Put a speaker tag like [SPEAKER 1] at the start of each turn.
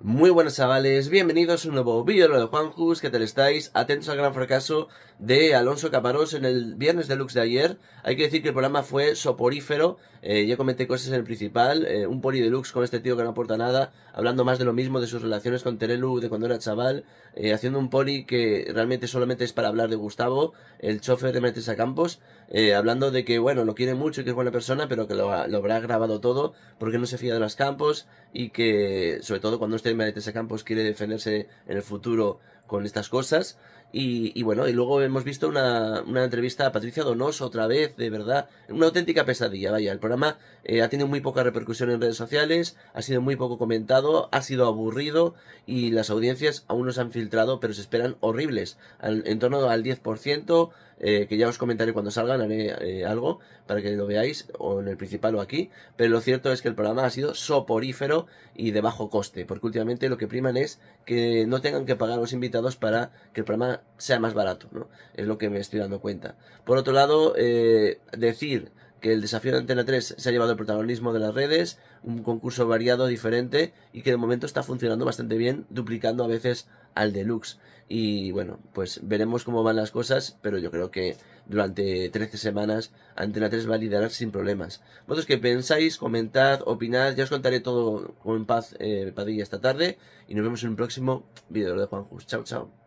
[SPEAKER 1] Muy buenos chavales, bienvenidos a un nuevo vídeo de Juanjus, ¿qué tal estáis? Atentos al gran fracaso de Alonso Caparós en el viernes deluxe de ayer. Hay que decir que el programa fue soporífero, eh, yo comenté cosas en el principal, eh, un poli deluxe con este tío que no aporta nada, hablando más de lo mismo, de sus relaciones con Terelu de cuando era chaval, eh, haciendo un poli que realmente solamente es para hablar de Gustavo, el chofer de Metes a Campos, hablando de que, bueno, lo quiere mucho y que es buena persona, pero que lo, lo habrá grabado todo porque no se fía de los campos y que, sobre todo cuando esté y de Campos quiere defenderse en el futuro con estas cosas. Y, bueno, y luego hemos visto una, entrevista a Patricia Donoso otra vez, de verdad, una auténtica pesadilla, vaya, el programa eh, ha tenido muy poca repercusión en redes sociales, ha sido muy poco comentado, ha sido aburrido y las audiencias aún no se han filtrado, pero se esperan horribles, en torno al 10%, eh, que ya os comentaré cuando salgan, haré eh, algo para que lo veáis, o en el principal o aquí, pero lo cierto es que el programa ha sido soporífero y de bajo coste, porque últimamente lo que priman es que no tengan que pagar los invitados, para que el programa sea más barato, ¿no? Es lo que me estoy dando cuenta. Por otro lado, eh, decir que el desafío de Antena 3 se ha llevado el protagonismo de las redes, un concurso variado, diferente y que de momento está funcionando bastante bien, duplicando a veces al deluxe. Y bueno, pues veremos cómo van las cosas, pero yo creo que durante 13 semanas Antena 3 va a liderar sin problemas. Vosotros que pensáis, comentad, opinad, ya os contaré todo con paz eh, Padilla esta tarde y nos vemos en un próximo vídeo de Juan Juanjus. Chao, chao.